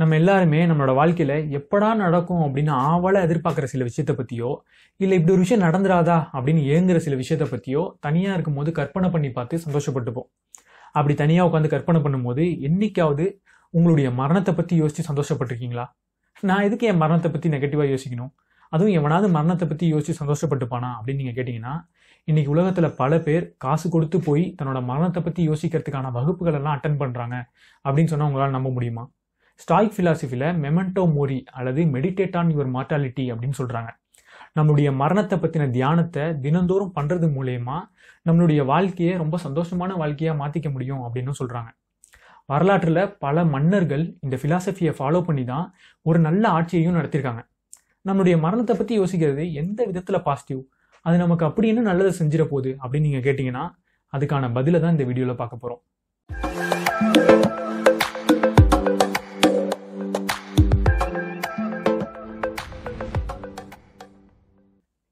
நம்ம எல்லாருமே நம்மளோட வாழ்க்கையில் எப்படா நடக்கும் அப்படின்னு ஆவலாக எதிர்பார்க்குற சில விஷயத்தை பற்றியோ இல்லை இப்படி ஒரு விஷயம் நடந்துடாதா அப்படின்னு ஏங்குற சில விஷயத்தை பற்றியோ தனியாக போது கற்பனை பண்ணி பார்த்து சந்தோஷப்பட்டுப்போம் அப்படி தனியாக உட்காந்து கற்பனை பண்ணும்போது என்றைக்காவது உங்களுடைய மரணத்தை பற்றி யோசித்து சந்தோஷப்பட்டிருக்கீங்களா நான் எதுக்கு என் மரணத்தை பற்றி நெகட்டிவா யோசிக்கணும் அதுவும் எவனாவது மரணத்தை பற்றி யோசித்து சந்தோஷப்பட்டுப்பானா அப்படின்னு நீங்கள் கேட்டிங்கன்னா இன்றைக்கி உலகத்தில் பல பேர் காசு கொடுத்து போய் தன்னோட மரணத்தை பற்றி யோசிக்கிறதுக்கான வகுப்புகளெல்லாம் அட்டன் பண்ணுறாங்க அப்படின்னு சொன்னால் உங்களால் நம்ப முடியுமா ஸ்டாய்க் ஃபிலாசபியில் மெமெண்டோ மோரி அல்லது மெடிடேட் ஆன் யுவர் மார்ட்டாலிட்டி அப்படின்னு சொல்கிறாங்க நம்மளுடைய மரணத்தை பற்றின தியானத்தை தினந்தோறும் பண்ணுறது மூலயமா நம்மளுடைய வாழ்க்கையை ரொம்ப சந்தோஷமான வாழ்க்கையாக மாற்றிக்க முடியும் அப்படின்னு சொல்கிறாங்க வரலாற்றில் பல மன்னர்கள் இந்த ஃபிலாசபியை ஃபாலோ பண்ணி தான் ஒரு நல்ல ஆட்சியையும் நடத்தியிருக்காங்க நம்மளுடைய மரணத்தை பற்றி யோசிக்கிறது எந்த விதத்தில் பாசிட்டிவ் அது நமக்கு அப்படி என்ன நல்லதை செஞ்சிட போகுது அப்படின்னு நீங்கள் கேட்டிங்கன்னா அதுக்கான பதிலை தான் இந்த வீடியோவில் பார்க்க போகிறோம்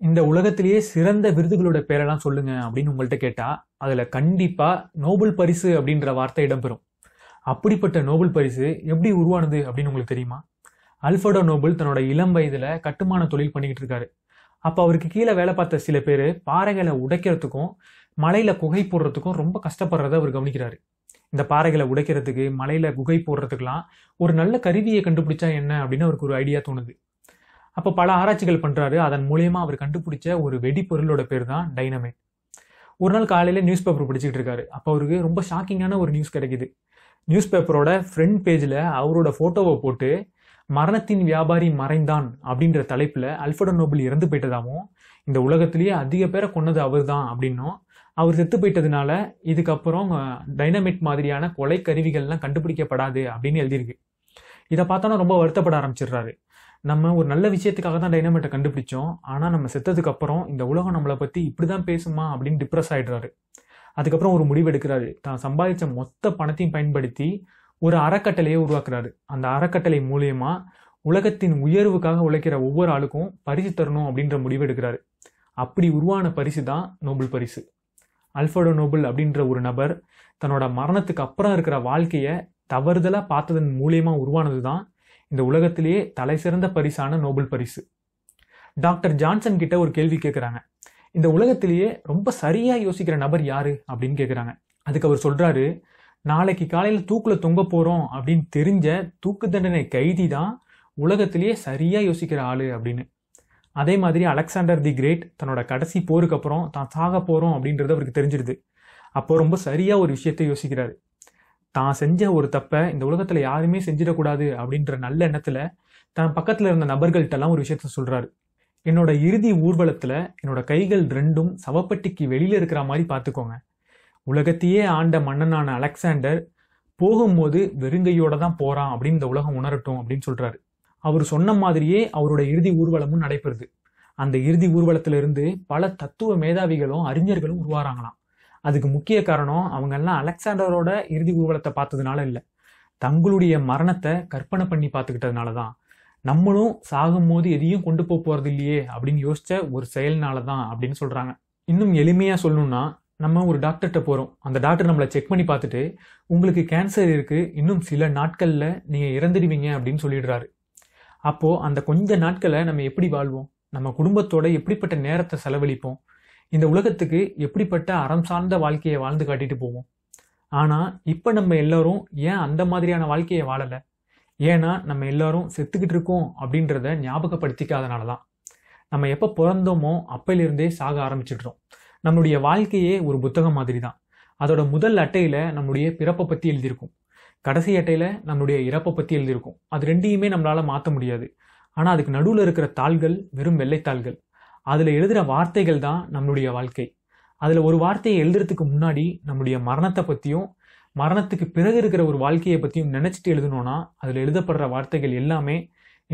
இந்த உலகத்திலேயே சிறந்த விருதுகளோட பேரெல்லாம் சொல்லுங்க அப்படின்னு உங்கள்கிட்ட கேட்டால் அதில் கண்டிப்பாக நோபல் பரிசு அப்படின்ற வார்த்தை இடம்பெறும் அப்படிப்பட்ட நோபல் பரிசு எப்படி உருவானது அப்படின்னு உங்களுக்கு தெரியுமா அல்ஃபர்டோ நோபல் தன்னோட இளம் வயதில் கட்டுமான தொழில் பண்ணிக்கிட்டு இருக்காரு அப்போ அவருக்கு கீழே வேலை பார்த்த சில பேர் பாறைகளை உடைக்கிறதுக்கும் மலையில் குகை போடுறதுக்கும் ரொம்ப கஷ்டப்படுறத அவர் கவனிக்கிறாரு இந்த பாறைகளை உடைக்கிறதுக்கு மலையில் குகை போடுறதுக்கெலாம் ஒரு நல்ல கருவியை கண்டுபிடிச்சா என்ன அப்படின்னு அவருக்கு ஒரு ஐடியா தோணுது அப்போ பல ஆராய்ச்சிகள் பண்ணுறாரு அதன் மூலியமாக அவர் கண்டுபிடிச்ச ஒரு வெடிப்பொருளோட பேர் தான் டைனமைட் ஒரு நாள் காலையில் நியூஸ் பேப்பர் படிச்சுக்கிட்டு இருக்காரு அப்போ அவருக்கு ரொம்ப ஷாக்கிங்கான ஒரு நியூஸ் கிடைக்குது நியூஸ் பேப்பரோட ஃப்ரண்ட் பேஜில் அவரோட ஃபோட்டோவை போட்டு மரணத்தின் வியாபாரி மறைந்தான் அப்படின்ற தலைப்பில் அல்ஃபடோ நோபல் இறந்து போயிட்டதாகவும் இந்த உலகத்திலேயே அதிக பேரை கொன்னது அவர் தான் அப்படின்னும் அவர் செத்து போயிட்டதுனால இதுக்கப்புறம் டைனமிட் மாதிரியான கொலை கருவிகள்லாம் கண்டுபிடிக்கப்படாது அப்படின்னு எழுதியிருக்கு இதை பார்த்தோன்னா ரொம்ப வருத்தப்பட ஆரம்பிச்சிடுறாரு நம்ம ஒரு நல்ல விஷயத்துக்காக தான் டைனமேட்டை கண்டுபிடிச்சோம் ஆனால் நம்ம செத்ததுக்கு அப்புறம் இந்த உலகம் நம்மளை பற்றி இப்படி தான் பேசுமா அப்படின்னு டிப்ரெஸ் ஆகிடுறாரு அதுக்கப்புறம் ஒரு முடிவு எடுக்கிறாரு தான் சம்பாதிச்ச மொத்த பணத்தையும் பயன்படுத்தி ஒரு அறக்கட்டளையை உருவாக்குறாரு அந்த அறக்கட்டளை மூலியமா உலகத்தின் உயர்வுக்காக உழைக்கிற ஒவ்வொரு ஆளுக்கும் பரிசு தரணும் அப்படின்ற முடிவு எடுக்கிறாரு அப்படி உருவான பரிசு தான் நோபல் பரிசு அல்ஃபர்டோ நோபல் அப்படின்ற ஒரு நபர் தன்னோட மரணத்துக்கு அப்புறம் இருக்கிற வாழ்க்கையை தவறுதலாக பார்த்ததன் மூலியமாக உருவானது தான் இந்த உலகத்திலேயே தலை சிறந்த பரிசான நோபல் பரிசு டாக்டர் ஜான்சன் கிட்ட ஒரு கேள்வி கேட்குறாங்க இந்த உலகத்திலேயே ரொம்ப சரியாக யோசிக்கிற நபர் யாரு அப்படின்னு கேட்குறாங்க அதுக்கு அவர் சொல்கிறாரு நாளைக்கு காலையில் தூக்கில் தொங்க போகிறோம் அப்படின்னு தெரிஞ்ச தூக்கு தண்டனை கைதி தான் உலகத்திலேயே சரியாக யோசிக்கிற ஆள் அப்படின்னு அதே மாதிரி அலெக்சாண்டர் தி கிரேட் தன்னோட கடைசி போருக்கு அப்புறம் தான் சாக போகிறோம் அப்படின்றது அவருக்கு தெரிஞ்சிடுது அப்போ ரொம்ப சரியாக ஒரு விஷயத்தை யோசிக்கிறாரு தான் செஞ்ச ஒரு தப்பை இந்த உலகத்தில் யாருமே செஞ்சிடக்கூடாது அப்படின்ற நல்ல எண்ணத்தில் தன் பக்கத்தில் இருந்த நபர்கள்ட்டெல்லாம் ஒரு விஷயத்த சொல்கிறாரு என்னோட இறுதி ஊர்வலத்தில் என்னோட கைகள் ரெண்டும் சவப்பட்டிக்கு வெளியில் இருக்கிற மாதிரி பார்த்துக்கோங்க உலகத்தையே ஆண்ட மன்னனான அலெக்சாண்டர் போகும்போது வெறுங்கையோட தான் போகிறான் அப்படின்னு இந்த உலகம் உணரட்டும் அப்படின்னு சொல்கிறாரு அவர் சொன்ன மாதிரியே அவரோட இறுதி ஊர்வலமும் நடைபெறுது அந்த இறுதி ஊர்வலத்திலிருந்து பல தத்துவ மேதாவிகளும் அறிஞர்களும் உருவாராங்களாம் அதுக்கு முக்கிய காரணம் அவங்க எல்லாம் அலெக்சாண்டரோட இறுதி ஊர்வலத்தை பார்த்ததுனால இல்லை தங்களுடைய மரணத்தை கற்பனை பண்ணி பார்த்துக்கிட்டதுனால தான் நம்மளும் சாகும் போது எதையும் கொண்டு போக போகிறது இல்லையே அப்படின்னு யோசிச்ச ஒரு செயல்னால தான் அப்படின்னு சொல்கிறாங்க இன்னும் எளிமையாக சொல்லணும்னா நம்ம ஒரு டாக்டர்கிட்ட போகிறோம் அந்த டாக்டர் நம்மளை செக் பண்ணி பார்த்துட்டு உங்களுக்கு கேன்சர் இருக்குது இன்னும் சில நாட்களில் நீங்கள் இறந்துடுவீங்க அப்படின்னு சொல்லிடுறாரு அப்போது அந்த கொஞ்ச நாட்களை நம்ம எப்படி வாழ்வோம் நம்ம குடும்பத்தோட எப்படிப்பட்ட நேரத்தை செலவழிப்போம் இந்த உலகத்துக்கு எப்படிப்பட்ட அறம் சார்ந்த வாழ்க்கையை வாழ்ந்து காட்டிட்டு போவோம் ஆனால் இப்போ நம்ம எல்லோரும் ஏன் அந்த மாதிரியான வாழ்க்கையை வாழலை ஏன்னா நம்ம எல்லோரும் செத்துக்கிட்டு இருக்கோம் அப்படின்றத ஞாபகப்படுத்திக்காதனால தான் நம்ம எப்போ பிறந்தோமோ அப்பையிலிருந்தே சாக ஆரம்பிச்சிட்றோம் நம்மளுடைய வாழ்க்கையே ஒரு புத்தகம் மாதிரி தான் அதோட முதல் அட்டையில் நம்முடைய பிறப்பை பற்றி எழுதியிருக்கும் கடைசி அட்டையில் நம்மளுடைய இறப்பை பற்றி எழுதியிருக்கும் அது ரெண்டையுமே நம்மளால் மாற்ற முடியாது ஆனால் அதுக்கு நடுவில் இருக்கிற தாள்கள் வெறும் வெள்ளைத்தாள்கள் அதில் எழுதுகிற வார்த்தைகள் தான் நம்மளுடைய வாழ்க்கை அதில் ஒரு வார்த்தையை எழுதுறதுக்கு முன்னாடி நம்முடைய மரணத்தை பற்றியும் மரணத்துக்கு பிறகு இருக்கிற ஒரு வாழ்க்கையை பற்றியும் நினச்சிட்டு எழுதணும்னா அதில் எழுதப்படுற வார்த்தைகள் எல்லாமே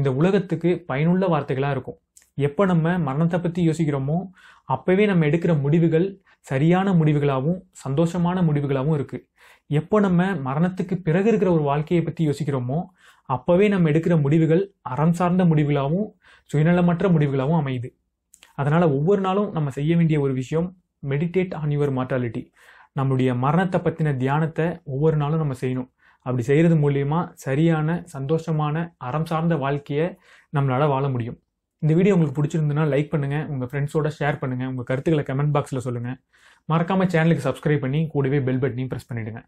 இந்த உலகத்துக்கு பயனுள்ள வார்த்தைகளாக இருக்கும் எப்போ நம்ம மரணத்தை பற்றி யோசிக்கிறோமோ அப்போவே நம்ம எடுக்கிற முடிவுகள் சரியான முடிவுகளாகவும் சந்தோஷமான முடிவுகளாகவும் இருக்குது எப்போ நம்ம மரணத்துக்கு பிறகு இருக்கிற ஒரு வாழ்க்கையை பற்றி யோசிக்கிறோமோ அப்போவே நம்ம எடுக்கிற முடிவுகள் அறம் சார்ந்த முடிவுகளாகவும் சுயநலமற்ற முடிவுகளாகவும் அமையுது அதனால் ஒவ்வொரு நாளும் நம்ம செய்ய வேண்டிய ஒரு விஷயம் மெடிடேட் ஆன் யுவர் மார்டாலிட்டி நம்மளுடைய மரணத்தை பற்றின தியானத்தை ஒவ்வொரு நாளும் நம்ம செய்யணும் அப்படி செய்கிறது மூலயமா சரியான சந்தோஷமான அறம் சார்ந்த வாழ்க்கையை நம்மளால் வாழ முடியும் இந்த வீடியோ உங்களுக்கு பிடிச்சிருந்துன்னா லைக் பண்ணுங்கள் உங்கள் ஃப்ரெண்ட்ஸோட ஷேர் பண்ணுங்கள் உங்கள் கருத்துக்களை கமெண்ட் பாக்ஸில் சொல்லுங்கள் மறக்காமல் சேனலுக்கு சப்ஸ்கிரைப் பண்ணி கூடவே பெல் பட்டனையும் ப்ரெஸ் பண்ணிவிடுங்க